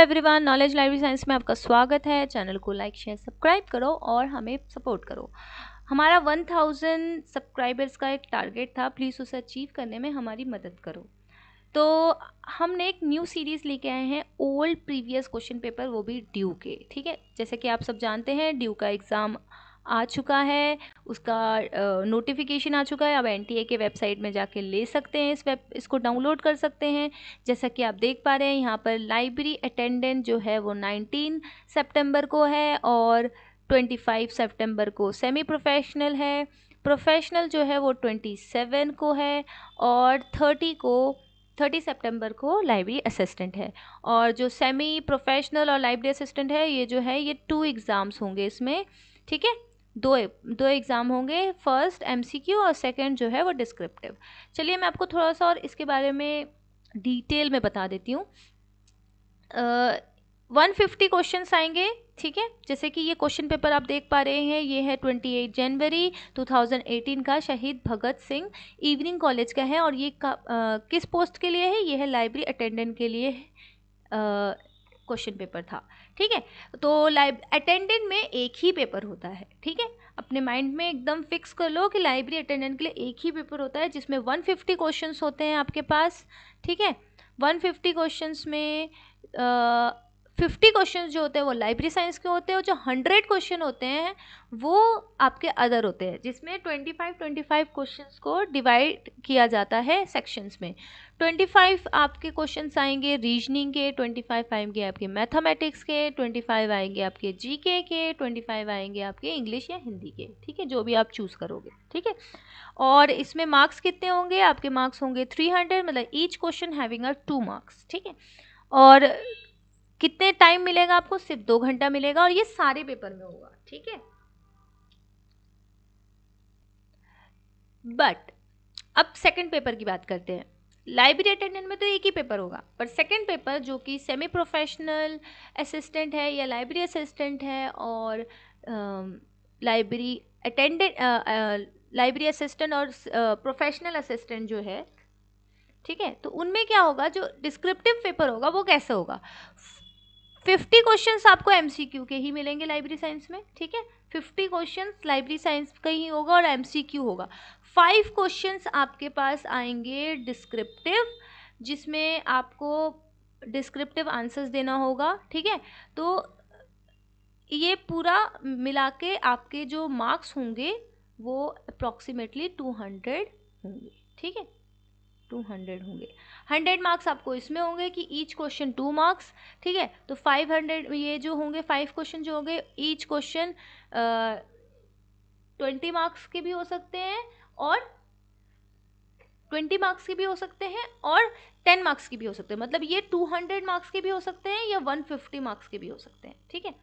everyone knowledge library science में आपका स्वागत है चैनल को लाइक शेयर सब्सक्राइब करो और हमें सपोर्ट करो हमारा 1000 सब्सक्राइबर्स का एक टारगेट था प्लीज़ उसे अचीव करने में हमारी मदद करो तो हमने एक न्यू सीरीज़ लेके आए हैं ओल्ड प्रीवियस क्वेश्चन पेपर वो भी ड्यू के ठीक है जैसे कि आप सब जानते हैं ड्यू का एग्ज़ाम आ चुका है उसका नोटिफिकेशन आ चुका है अब एन के वेबसाइट में जाके ले सकते हैं इस वेब इसको डाउनलोड कर सकते हैं जैसा कि आप देख पा रहे हैं यहाँ पर लाइब्रेरी अटेंडेंट जो है वो 19 सितंबर को है और 25 सितंबर को सेमी प्रोफेशनल है प्रोफेशनल जो है वो 27 को है और 30 को 30 सितंबर को लाइब्रेरी असिस्टेंट है और जो सेमी प्रोफेशनल और लाइब्रेरी असिस्टेंट है ये जो है ये टू एग्ज़ाम्स होंगे इसमें ठीक है दो दो एग्ज़ाम होंगे फर्स्ट एमसीक्यू और सेकंड जो है वो डिस्क्रिप्टिव चलिए मैं आपको थोड़ा सा और इसके बारे में डिटेल में बता देती हूँ वन फिफ्टी क्वेश्चन आएंगे ठीक है जैसे कि ये क्वेश्चन पेपर आप देख पा रहे हैं ये है ट्वेंटी एट जनवरी टू थाउजेंड एटीन का शहीद भगत सिंह इवनिंग कॉलेज का है और ये का, आ, किस पोस्ट के लिए है ये है लाइब्रेरी अटेंडेंट के लिए क्वेश्चन पेपर था ठीक है तो लाइब अटेंडेंट में एक ही पेपर होता है ठीक है अपने माइंड में एकदम फिक्स कर लो कि लाइब्रेरी अटेंडेंट के लिए एक ही पेपर होता है जिसमें 150 फिफ्टी होते हैं आपके पास ठीक है 150 फिफ्टी में आ, फिफ्टी क्वेश्चन जो होते हैं वो लाइब्रेरी साइंस के होते हैं और जो हंड्रेड क्वेश्चन होते हैं वो आपके अदर होते हैं जिसमें twenty five twenty five question को डिवाइड किया जाता है सेक्शंस में ट्वेंटी फाइव आपके क्वेश्चन आएंगे रीजनिंग के ट्वेंटी फाइव आएंगे आपके मैथमेटिक्स के ट्वेंटी फाइव आएंगे आपके जी के के ट्वेंटी फाइव आएंगे आपके इंग्लिश या हिंदी के ठीक है जो भी आप चूज़ करोगे ठीक है और इसमें मार्क्स कितने होंगे आपके मार्क्स होंगे थ्री हंड्रेड मतलब each question having a two marks ठीक है और कितने टाइम मिलेगा आपको सिर्फ दो घंटा मिलेगा और ये सारे पेपर में होगा ठीक है बट अब सेकंड पेपर की बात करते हैं लाइब्रेरी अटेंडेंट में तो एक ही पेपर होगा पर सेकंड पेपर जो कि सेमी प्रोफेशनल असिस्टेंट है या लाइब्रेरी असिस्टेंट है और लाइब्रेरी अटेंडेंट लाइब्रेरी असिस्टेंट और प्रोफेशनल uh, असिस्टेंट जो है ठीक है तो उनमें क्या होगा जो डिस्क्रिप्टिव पेपर होगा वो कैसे होगा फिफ्टी क्वेश्चंस आपको एमसीक्यू के ही मिलेंगे लाइब्रेरी साइंस में ठीक है फिफ्टी क्वेश्चंस लाइब्रेरी साइंस का ही होगा और एमसीक्यू होगा फाइव क्वेश्चंस आपके पास आएंगे डिस्क्रिप्टिव जिसमें आपको डिस्क्रिप्टिव आंसर्स देना होगा ठीक है तो ये पूरा मिला के आपके जो मार्क्स होंगे वो अप्रॉक्सीमेटली टू हंड्रेड होंगे ठीक है टू हंड्रेड होंगे हंड्रेड मार्क्स आपको इसमें होंगे कि ईच क्वेश्चन टू मार्क्स ठीक है तो फाइव हंड्रेड ये जो होंगे फाइव क्वेश्चन जो होंगे ईच क्वेश्चन ट्वेंटी मार्क्स के भी हो सकते हैं और ट्वेंटी मार्क्स के भी हो सकते हैं और टेन मार्क्स के भी हो सकते हैं मतलब ये टू हंड्रेड मार्क्स के भी हो सकते हैं या वन फिफ्टी मार्क्स के भी हो सकते हैं ठीक है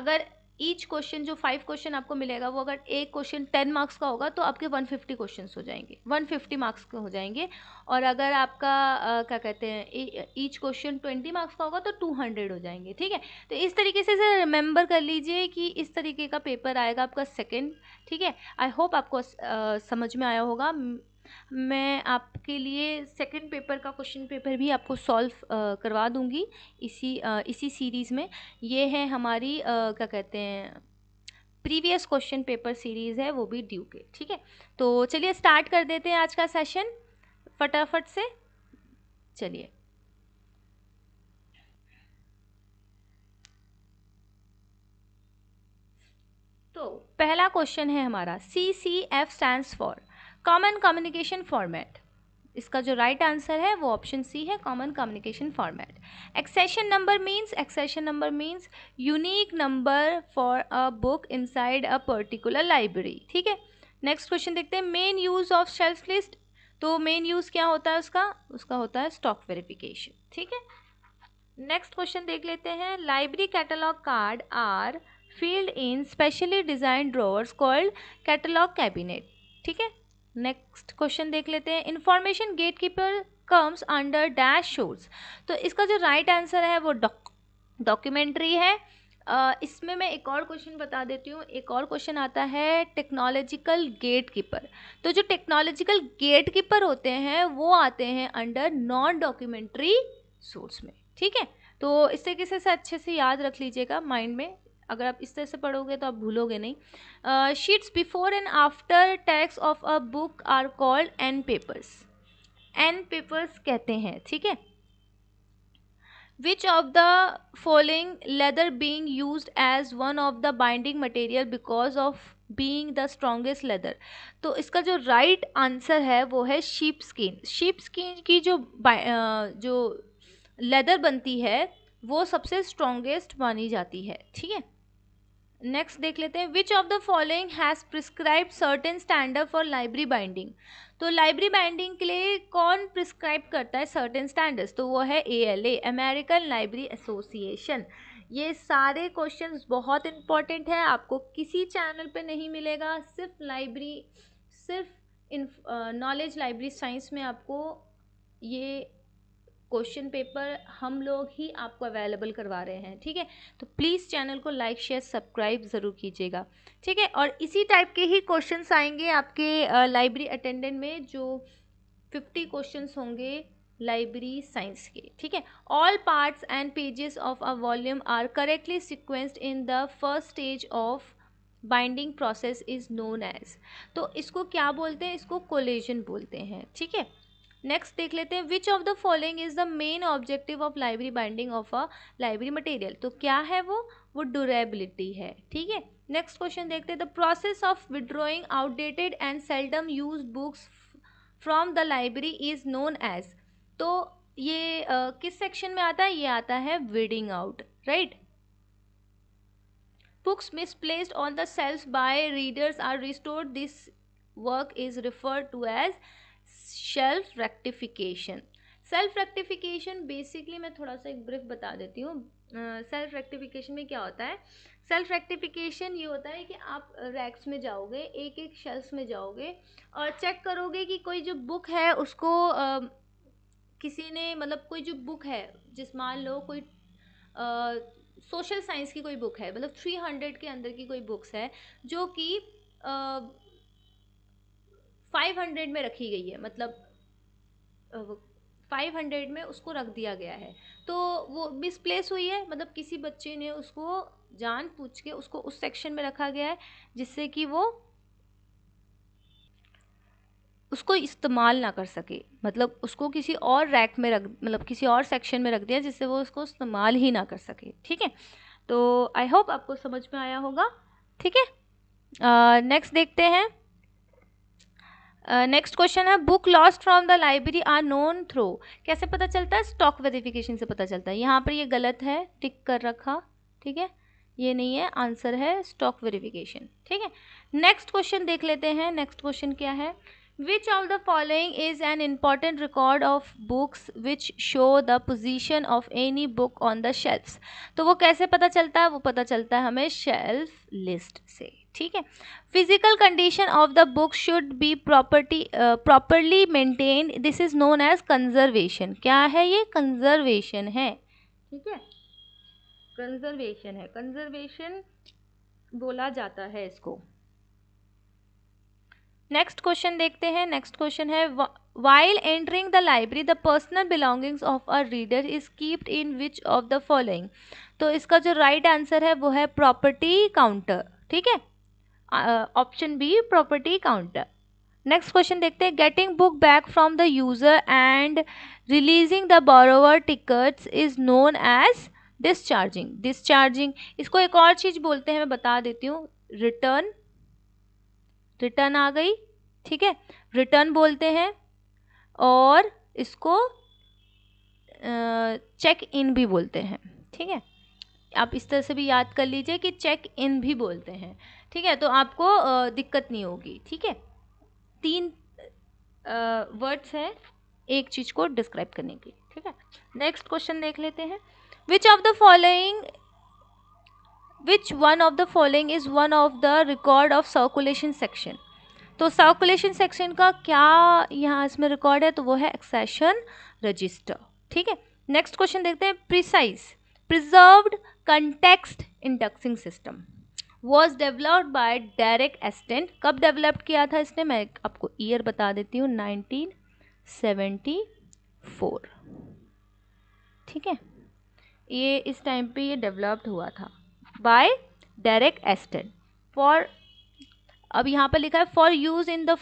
अगर ईच क्वेश्चन जो फाइव क्वेश्चन आपको मिलेगा वो अगर एक क्वेश्चन टेन मार्क्स का होगा तो आपके वन फिफ्टी क्वेश्चन हो जाएंगे वन फिफ्टी मार्क्स के हो जाएंगे और अगर आपका आ, क्या कहते हैं ईच क्वेश्चन ट्वेंटी मार्क्स का होगा तो टू हंड्रेड हो जाएंगे ठीक है तो इस तरीके से रिमेंबर कर लीजिए कि इस तरीके का पेपर आएगा आपका सेकेंड ठीक है आई होप आपको आ, समझ में आया होगा मैं आपके लिए सेकंड पेपर का क्वेश्चन पेपर भी आपको सॉल्व करवा दूंगी इसी इसी सीरीज़ में ये है हमारी क्या कहते हैं प्रीवियस क्वेश्चन पेपर सीरीज़ है वो भी ड्यू के ठीक है तो चलिए स्टार्ट कर देते हैं आज का सेशन फटाफट से चलिए तो पहला क्वेश्चन है हमारा C C F stand for common communication format इसका जो राइट right आंसर है वो ऑप्शन सी है common communication format accession number means accession number means unique number for a book inside a particular library ठीक है next question देखते हैं main use of shelf list तो मेन यूज़ क्या होता है उसका उसका होता है स्टॉक वेरिफिकेशन ठीक है नेक्स्ट क्वेश्चन देख लेते हैं library catalogue card are filed in specially designed drawers called catalogue cabinet ठीक है नेक्स्ट क्वेश्चन देख लेते हैं information gate keeper comes under dash shores तो इसका जो राइट right आंसर है वो डॉक्यूमेंट्री है Uh, इसमें मैं एक और क्वेश्चन बता देती हूँ एक और क्वेश्चन आता है टेक्नोलॉजिकल गेट कीपर तो जो टेक्नोलॉजिकल गेट कीपर होते हैं वो आते हैं अंडर नॉन डॉक्यूमेंट्री सोर्स में ठीक है तो इस तरीके से अच्छे से याद रख लीजिएगा माइंड में अगर आप इस तरह से पढ़ोगे तो आप भूलोगे नहीं sheets before and after text of a book are called end papers end papers कहते हैं ठीक है which of the following leather being used as one of the binding material because of being the strongest leather तो इसका जो right answer है वो है sheep skin sheep skin की जो जो leather बनती है वो सबसे strongest मानी जाती है ठीक है नेक्स्ट देख लेते हैं which of the following has prescribed certain standard for library binding तो लाइब्रेरी बाइंडिंग के लिए कौन प्रिस्क्राइब करता है सर्टेन स्टैंडर्ड्स तो वो है A L A American library association ये सारे क्वेश्चन बहुत इंपॉर्टेंट है आपको किसी चैनल पर नहीं मिलेगा सिर्फ लाइब्रेरी सिर्फ नॉलेज लाइब्रेरी साइंस में आपको ये क्वेश्चन पेपर हम लोग ही आपको अवेलेबल करवा रहे हैं ठीक है तो प्लीज़ चैनल को लाइक शेयर सब्सक्राइब ज़रूर कीजिएगा ठीक है और इसी टाइप के ही क्वेश्चन आएंगे आपके लाइब्रेरी अटेंडेंट में जो फिफ्टी क्वेश्चन होंगे लाइब्रेरी साइंस के ठीक है all parts and pages of a volume are correctly sequenced in the first stage of binding process is known as तो इसको क्या बोलते हैं इसको कोलेजन बोलते हैं ठीक है नेक्स्ट देख लेते हैं which of the following is the main objective of library binding of a library material तो क्या है वो वो ड्यूरेबिलिटी है ठीक है नेक्स्ट क्वेश्चन देखते हैं the process of withdrawing outdated and seldom use books from the library is known as तो ये uh, किस सेक्शन में आता है ये आता है weeding out right books misplaced on the shelf by readers are restore this work is referred to as shelf rectification shelf rectification basically मैं थोड़ा सा एक ब्रीफ बता देती हूँ सेल्फ रेक्टिफिकेशन में क्या होता है सेल्फ रेक्टिफिकेशन ये होता है कि आप रैक्स में जाओगे एक एक शेल्फ में जाओगे और चेक करोगे कि कोई जो बुक है उसको आ, किसी ने मतलब कोई जो बुक है जिस मान लो कोई सोशल साइंस की कोई बुक है मतलब थ्री हंड्रेड के अंदर की कोई बुक्स है जो कि 500 में रखी गई है मतलब 500 में उसको रख दिया गया है तो वो मिसप्लेस हुई है मतलब किसी बच्चे ने उसको जान पूछ के उसको उस सेक्शन में रखा गया है जिससे कि वो उसको इस्तेमाल ना कर सके मतलब उसको किसी और रैक में रख मतलब किसी और सेक्शन में रख दिया जिससे वो उसको इस्तेमाल ही ना कर सके ठीक है तो आई होप आपको समझ में आया होगा ठीक है नेक्स्ट देखते हैं नेक्स्ट क्वेश्चन है book lost from the library are known through कैसे पता चलता है स्टॉक वेरिफिकेशन से पता चलता है यहाँ पर ये गलत है टिक कर रखा ठीक है ये नहीं है आंसर है स्टॉक वेरिफिकेशन ठीक है नेक्स्ट क्वेश्चन देख लेते हैं नेक्स्ट क्वेश्चन क्या है which of the following is an important record of books which show the position of any book on the shelf तो वो कैसे पता चलता है वो पता चलता है हमें शेल्फ लिस्ट से ठीक है physical condition of the book should be property properly maintain this is known as conservation क्या है ये कंजर्वेशन है ठीक है कंजर्वेशन है कंजर्वेशन बोला जाता है इसको नेक्स्ट क्वेश्चन देखते हैं नेक्स्ट क्वेश्चन है while entering the library the personal belongings of a reader is keeped in which of the following तो इसका जो राइट right आंसर है वो है प्रॉपर्टी काउंटर ठीक है option B property counter next question देखते हैं getting book back from the user and releasing the borrower tickets is known as discharging discharging इसको एक और चीज़ बोलते हैं मैं बता देती हूँ रिटर्न रिटर्न आ गई ठीक है रिटर्न बोलते हैं और इसको चेक इन भी बोलते हैं ठीक है आप इस तरह से भी याद कर लीजिए कि चेक इन भी बोलते हैं ठीक है तो आपको दिक्कत नहीं होगी ठीक है तीन वर्ड्स हैं एक चीज़ को डिस्क्राइब करने के ठीक है नेक्स्ट क्वेश्चन देख लेते हैं which of the following which one of the following is one of the record of circulation section तो सर्कुलेशन सेक्शन का क्या यहाँ इसमें रिकॉर्ड है तो वो है एक्सेशन रजिस्टर ठीक है नेक्स्ट क्वेश्चन देखते हैं precise preserved context indexing system was developed by Derek Austin कब डेवलप्ड किया था इसने मैं आपको ईयर बता देती हूँ नाइनटीन सेवेंटी फोर ठीक है ये इस टाइम पे ये डेवलप्ड हुआ था बाय डायरेक्ट एस्टेंट फॉर अब यहाँ पर लिखा है for use in the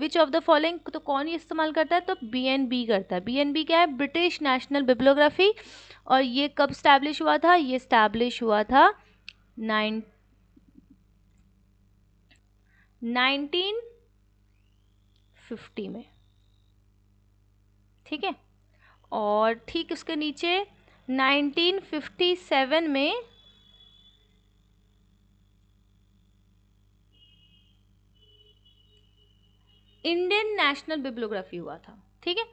which of the following तो कौन ये इस्तेमाल करता है तो बी एन बी करता है बी एन बी क्या है ब्रिटिश नेशनल बिब्लोग्राफी और ये कब स्टैब्लिश हुआ था ये स्टैब्लिश हुआ था नाइन 1950 में ठीक है और ठीक उसके नीचे 1957 में इंडियन नेशनल बिब्लोग्राफी हुआ था ठीक है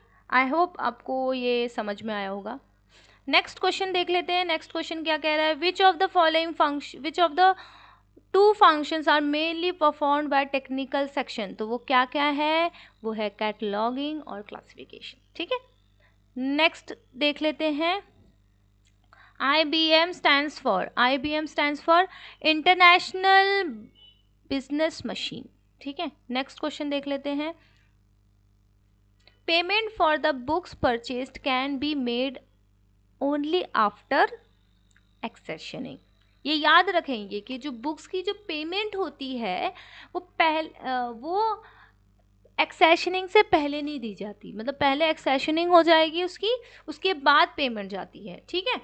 आई होप आपको ये समझ में आया होगा नेक्स्ट क्वेश्चन देख लेते हैं नेक्स्ट क्वेश्चन क्या कह रहा है which of the following function which of the two functions are mainly perform by technical section तो वो क्या क्या है वो है कैटलॉगिंग और क्लासिफिकेशन ठीक है नेक्स्ट देख लेते हैं I B M stand for I B M stand for international business machine ठीक है नेक्स्ट क्वेश्चन देख लेते हैं payment for the books purchased can be made only after accessioning ये याद रखेंगे कि जो बुक्स की जो पेमेंट होती है वो पहल वो एक्सेशनिंग से पहले नहीं दी जाती मतलब पहले एक्सेशनिंग हो जाएगी उसकी उसके बाद पेमेंट जाती है ठीक है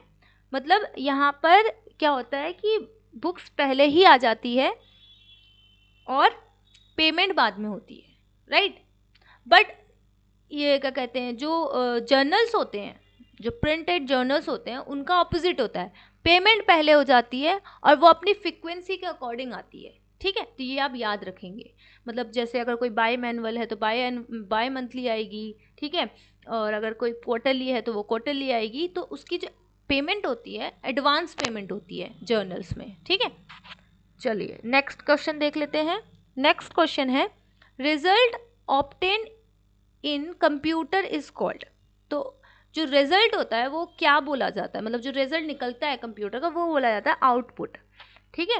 मतलब यहाँ पर क्या होता है कि बुक्स पहले ही आ जाती है और पेमेंट बाद में होती है राइट बट ये क्या कहते हैं जो जर्नल्स होते हैं जो प्रिंटेड जर्नल्स होते हैं उनका ऑपोजिट होता है पेमेंट पहले हो जाती है और वो अपनी फ्रिक्वेंसी के अकॉर्डिंग आती है ठीक है तो ये आप याद रखेंगे मतलब जैसे अगर कोई बाय मैनुअल है तो बाय बाय मंथली आएगी ठीक है और अगर कोई क्वार्टरली है तो वो क्वार्टरली आएगी तो उसकी जो पेमेंट होती है एडवांस पेमेंट होती है जर्नल्स में ठीक है चलिए नेक्स्ट क्वेश्चन देख लेते हैं नेक्स्ट क्वेश्चन है result obtain in computer is called तो जो रिजल्ट होता है वो क्या बोला जाता है मतलब जो रिजल्ट निकलता है कंप्यूटर का वो बोला जाता है आउटपुट ठीक है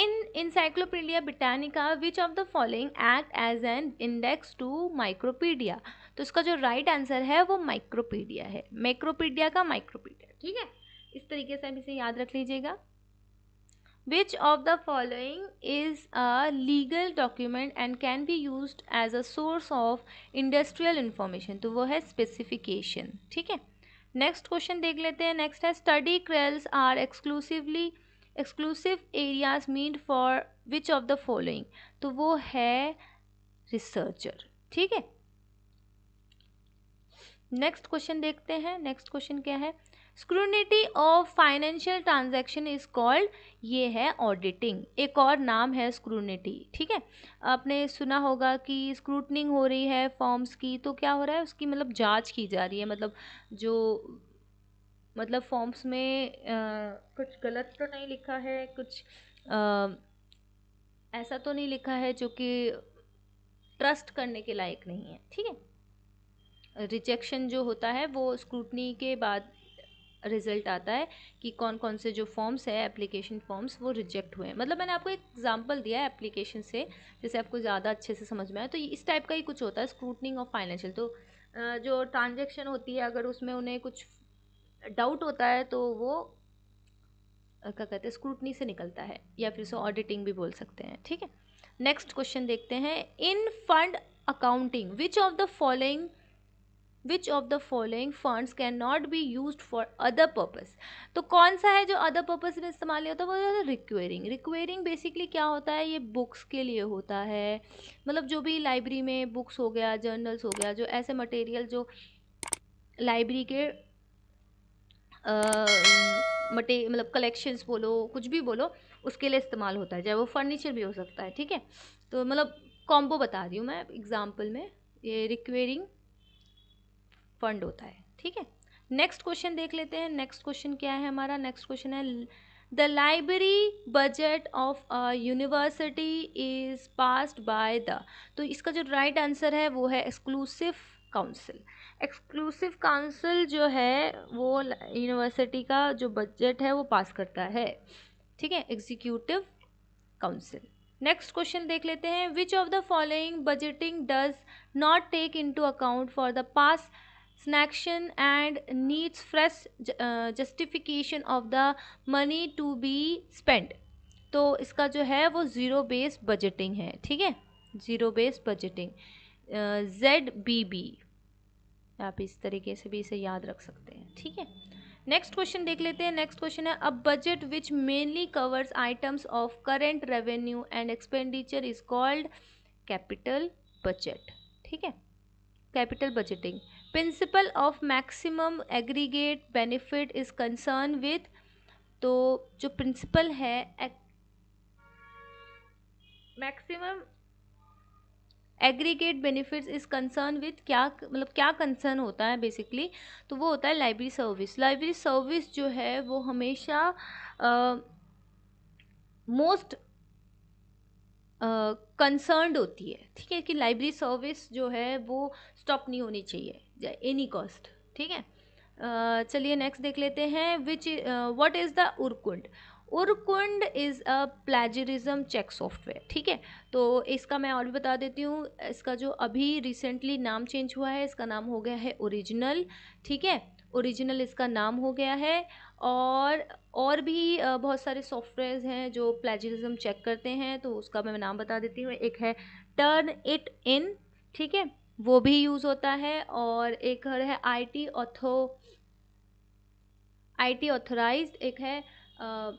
in Encyclopaedia Britannica which of the following act as an index to Micropaedia तो इसका जो राइट right आंसर है वो माइक्रोपीडिया है मैक्रोपीडिया का माइक्रोपीडिया ठीक है इस तरीके से आप इसे याद रख लीजिएगा which of the following is a legal document and can be use as a source of industrial information तो वो है स्पेसिफिकेशन ठीक है नेक्स्ट क्वेश्चन देख लेते हैं नेक्स्ट है study carrels are exclusively exclusive areas meant for which of the following तो वो है रिसर्चर ठीक है नेक्स्ट क्वेश्चन देखते हैं नेक्स्ट क्वेश्चन क्या है scrutiny of financial transaction is called ये है ऑडिटिंग एक और नाम है स्क्रूनिटी ठीक है आपने सुना होगा कि स्क्रूटनिंग हो रही है फॉर्म्स की तो क्या हो रहा है उसकी मतलब जांच की जा रही है मतलब जो मतलब फॉर्म्स में आ, कुछ गलत तो नहीं लिखा है कुछ आ, ऐसा तो नहीं लिखा है जो कि ट्रस्ट करने के लायक नहीं है ठीक है रिजेक्शन जो होता है वो स्क्रूटनी के बाद रिज़ल्ट आता है कि कौन कौन से जो फॉर्म्स है एप्लीकेशन फॉर्म्स वो रिजेक्ट हुए हैं मतलब मैंने आपको एक एग्जांपल दिया है एप्लीकेशन से जैसे आपको ज़्यादा अच्छे से समझ में आए तो इस टाइप का ही कुछ होता है स्क्रूटनिंग ऑफ फाइनेंशियल तो जो ट्रांजेक्शन होती है अगर उसमें उन्हें कुछ डाउट होता है तो वो क्या कहते हैं स्क्रूटनी से निकलता है या फिर उसे ऑडिटिंग भी बोल सकते हैं ठीक है नेक्स्ट क्वेश्चन देखते हैं in fund accounting which of the following which of the following funds can not be use for other purpose तो कौन सा है जो अदर पर्पज में इस्तेमाल नहीं होता वो है रिक्वेयरिंग रिक्वेयरिंग बेसिकली क्या होता है ये बुक्स के लिए होता है मतलब जो भी लाइब्रेरी में बुक्स हो गया जर्नल्स हो गया जो ऐसे मटेरियल जो लाइब्रेरी के मटे मतलब कलेक्शंस बोलो कुछ भी बोलो उसके लिए इस्तेमाल होता है चाहे वो फर्नीचर भी हो सकता है ठीक है तो मतलब कॉम्बो बता रही हूँ मैं एग्ज़ाम्पल में ये रिक्वेरिंग फंड होता है ठीक है नेक्स्ट क्वेश्चन देख लेते हैं नेक्स्ट क्वेश्चन क्या है हमारा नेक्स्ट क्वेश्चन है the library budget of university is passed by the तो इसका जो राइट right आंसर है वो है एक्सक्लूसिव काउंसिल एक्सक्लूसिव काउंसिल जो है वो यूनिवर्सिटी का जो बजट है वो पास करता है ठीक है एग्जीक्यूटिव काउंसिल नेक्स्ट क्वेश्चन देख लेते हैं which of the following budgeting does not take to account for the pass sanction and needs fresh uh, justification of the money to be spent तो इसका जो है वो ज़ीरो बेस बजटिंग है ठीक है zero base budgeting Z B B आप इस तरीके से भी इसे याद रख सकते हैं ठीक है नेक्स्ट क्वेश्चन देख लेते हैं नेक्स्ट क्वेश्चन है a budget which mainly covers items of current revenue and expenditure is called capital budget ठीक है capital budgeting principle of maximum aggregate benefit is concern with तो जो प्रिंसिपल है maximum aggregate benefits is concern with क्या मतलब क्या concern होता है बेसिकली तो वो होता है लाइब्रेरी सर्विस लाइब्रेरी सर्विस जो है वो हमेशा मोस्ट uh, कंसर्न्ड होती है ठीक है कि लाइब्रेरी सर्विस जो है वो स्टॉप नहीं होनी चाहिए एनी कॉस्ट ठीक है चलिए नेक्स्ट देख लेते हैं which what is the Urkund Urkund is a plagiarism check software ठीक है तो इसका मैं और भी बता देती हूँ इसका जो अभी रिसेंटली नाम चेंज हुआ है इसका नाम हो गया है ओरिजिनल ठीक है ओरिजिनल इसका नाम हो गया है और और भी बहुत सारे सॉफ्टवेयर्स हैं जो प्लेजरिज्म चेक करते हैं तो उसका मैं नाम बता देती हूँ एक है टर्न इट इन ठीक है वो भी यूज़ होता है और एक और है आई टी ऑथो आई टी ऑथोराइज एक है आ,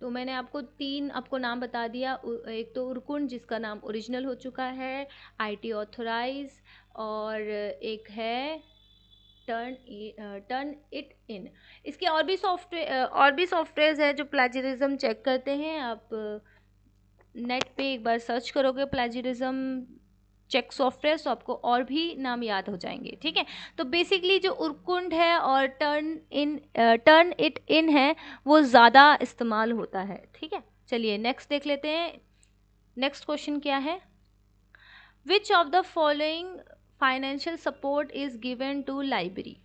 तो मैंने आपको तीन आपको नाम बता दिया एक तो उर्कुंड जिसका नाम ओरिजिनल हो चुका है आईटी ऑथोराइज और एक है टर्न टर्न इट इन इसके और भी सॉफ्टवेयर uh, और भी सॉफ्टवेयर है जो प्लाजरिज्म चेक करते हैं आप नेट uh, पे एक बार सर्च करोगे प्लाजरिज्म चेक सॉफ्टवेयर तो आपको और भी नाम याद हो जाएंगे ठीक है तो बेसिकली जो उर्कुंड है और turn in turn it in है वो ज़्यादा इस्तेमाल होता है ठीक है चलिए नेक्स्ट देख लेते हैं नेक्स्ट क्वेश्चन क्या है which of the following financial support is given to library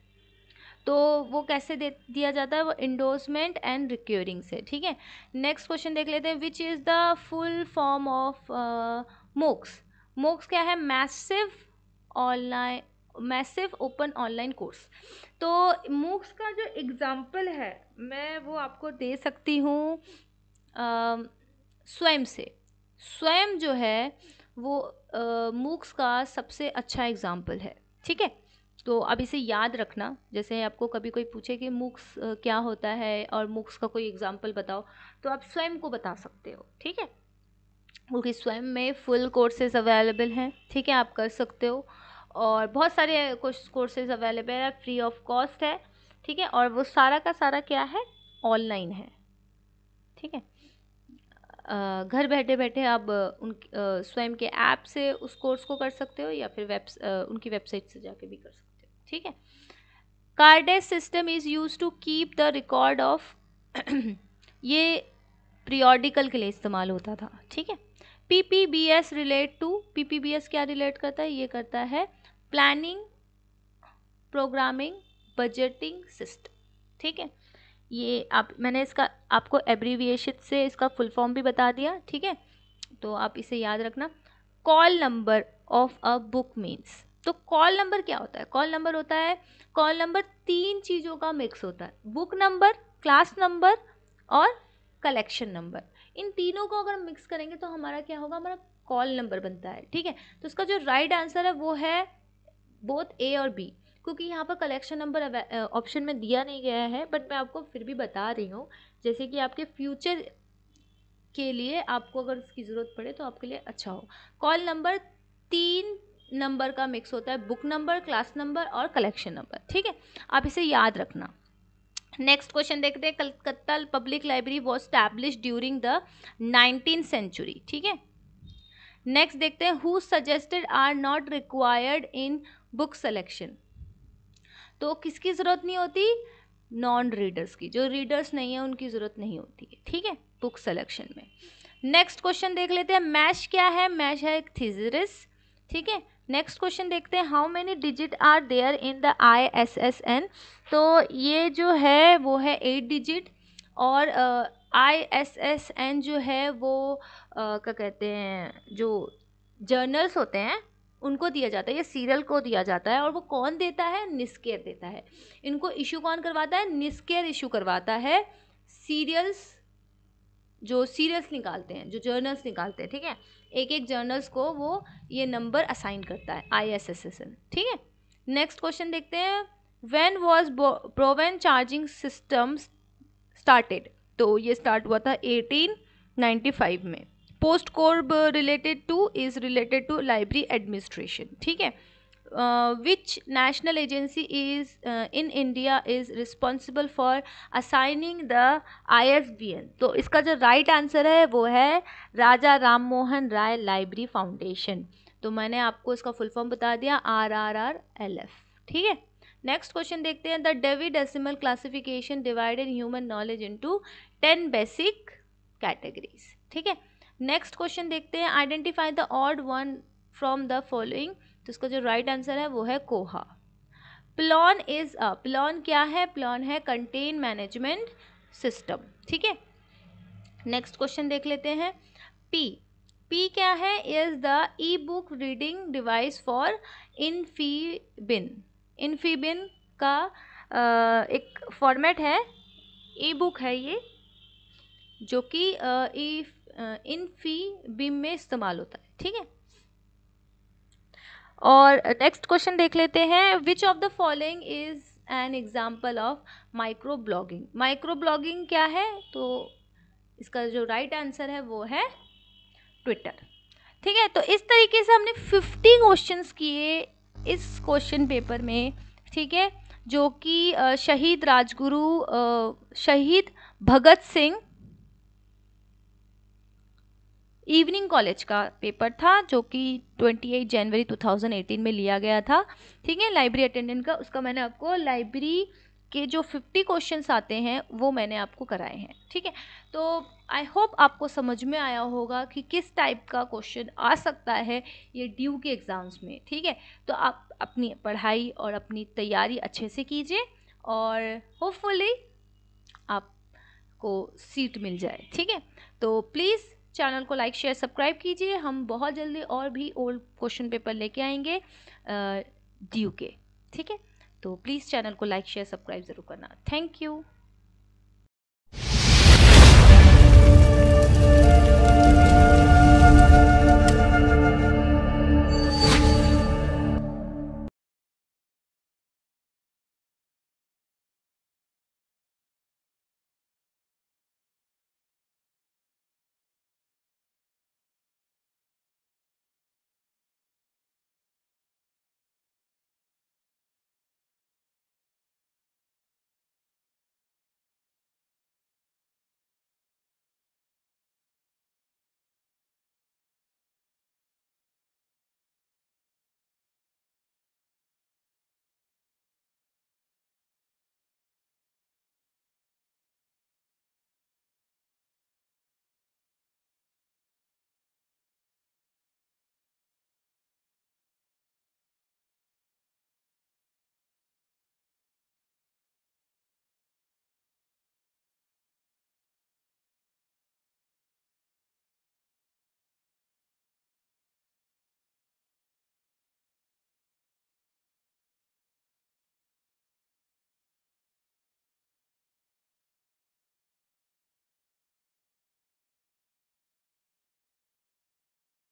तो वो कैसे दे दिया जाता है वो इंडोसमेंट एंड रिक्योरिंग से ठीक है नेक्स्ट क्वेश्चन देख लेते हैं which is the full form of MOOCs MOOCs क्या है massive online massive open online course तो मूक्स का जो एग्ज़ाम्पल है मैं वो आपको दे सकती हूँ स्वयं से स्वयं जो है वो मूक्स का सबसे अच्छा एग्ज़ाम्पल है ठीक है तो अब इसे याद रखना जैसे आपको कभी कोई पूछे कि मूक्स क्या होता है और मूक्स का कोई एग्ज़ाम्पल बताओ तो आप स्वयं को बता सकते हो ठीक है क्योंकि स्वयं में फुल कोर्सेज अवेलेबल हैं ठीक है आप कर सकते हो और बहुत सारे कुछ कोर्सेज अवेलेबल है फ्री ऑफ कॉस्ट है ठीक है और वो सारा का सारा क्या है ऑनलाइन है ठीक है घर बैठे बैठे आप उन स्वयं के ऐप से उस कोर्स को कर सकते हो या फिर वेब उनकी वेबसाइट से जाके भी कर सकते हो ठीक है Kardex system is use to keep the record of ये प्रियोडिकल के लिए इस्तेमाल होता था ठीक है P P B S relate to P P B S क्या रिलेट करता है ये करता है प्लानिंग प्रोग्रामिंग बजटिंग सिस्टम ठीक है ये आप मैंने इसका आपको एब्रीविएशन से इसका फुल फॉर्म भी बता दिया ठीक है तो आप इसे याद रखना call number of a book means तो कॉल नंबर क्या होता है कॉल नंबर होता है कॉल नंबर तीन चीज़ों का मिक्स होता है बुक नंबर क्लास नंबर और कलेक्शन नंबर इन तीनों को अगर मिक्स करेंगे तो हमारा क्या होगा हमारा कॉल नंबर बनता है ठीक है तो उसका जो राइट right आंसर है वो है बोथ ए और बी क्योंकि यहाँ पर कलेक्शन नंबर ऑप्शन में दिया नहीं गया है बट मैं आपको फिर भी बता रही हूँ जैसे कि आपके फ्यूचर के लिए आपको अगर उसकी ज़रूरत पड़े तो आपके लिए अच्छा हो कॉल नंबर तीन नंबर का मिक्स होता है बुक नंबर क्लास नंबर और कलेक्शन नंबर ठीक है आप इसे याद रखना नेक्स्ट क्वेश्चन देखते हैं Calcutta public library was stablish during the nineteen century ठीक है नेक्स्ट देखते हैं who suggested are not required in book selection तो किसकी ज़रूरत नहीं होती नॉन रीडर्स की जो रीडर्स नहीं है उनकी ज़रूरत नहीं होती है ठीक है बुक सेलेक्शन में नेक्स्ट क्वेश्चन देख लेते हैं मैश क्या है मैश है एक थीजरिस ठीक है नेक्स्ट क्वेश्चन देखते हैं how many digit are there in the I S S N तो ये जो है वो है एट डिजिट और आई एस एस एन जो है वो uh, क्या कहते हैं जो जर्नल्स होते हैं उनको दिया जाता है या सीरियल को दिया जाता है और वो कौन देता है निस्केयर देता है इनको इशू कौन करवाता है निस्केयर इशू करवाता है सीरियल्स जो सीरियल्स निकालते हैं जो जर्नल्स निकालते हैं ठीक है एक एक जर्नल्स को वो ये नंबर असाइन करता है I S S S N ठीक है नेक्स्ट क्वेश्चन देखते हैं when was proven charging system started तो ये स्टार्ट हुआ था एटीन नाइन्टी फाइव में पोस्ट कोर्ब related to is related to library administration ठीक है agency is in India is responsible for assigning the I S B N तो इसका जो right आंसर है वो है राजा राम मोहन राय लाइब्रेरी फाउंडेशन तो मैंने आपको इसका फुल फॉर्म बता दिया R R R L F ठीक है नेक्स्ट क्वेश्चन देखते हैं the Dewey decimal classification divided human knowledge into ten basic categories ठीक है नेक्स्ट क्वेश्चन देखते हैं identify the odd one from the following तो इसका जो राइट right आंसर है वो है कोहा प्लॉन इज अ प्लॉन क्या है प्लॉन है कंटेन मैनेजमेंट सिस्टम ठीक है नेक्स्ट क्वेश्चन देख लेते हैं पी पी क्या है is the e book reading device for इनफीबिन इनफीबिन का uh, एक फॉर्मेट है ई बुक है ये जो कि ई इन फी बीम में इस्तेमाल होता है ठीक है और नेक्स्ट क्वेश्चन देख लेते हैं which of the following is an example of microblogging microblogging क्या है तो इसका जो राइट right आंसर है वो है ट्विटर ठीक है तो इस तरीके से हमने फिफ्टी क्वेश्चंस किए इस क्वेश्चन पेपर में ठीक है जो कि शहीद राजगुरु शहीद भगत सिंह इवनिंग कॉलेज का पेपर था जो कि 28 जनवरी 2018 में लिया गया था ठीक है लाइब्रेरी अटेंडेंट का उसका मैंने आपको लाइब्रेरी के जो 50 क्वेश्चंस आते हैं वो मैंने आपको कराए हैं ठीक है तो आई होप आपको समझ में आया होगा कि किस टाइप का क्वेश्चन आ सकता है ये ड्यू के एग्ज़ाम्स में ठीक है तो आप अपनी पढ़ाई और अपनी तैयारी अच्छे से कीजिए और होपफुली आपको सीट मिल जाए ठीक है तो प्लीज़ चैनल को लाइक शेयर सब्सक्राइब कीजिए हम बहुत जल्दी और भी ओल्ड क्वेश्चन पेपर लेके आएंगे डी के ठीक है तो प्लीज़ चैनल को लाइक शेयर सब्सक्राइब ज़रूर करना थैंक यू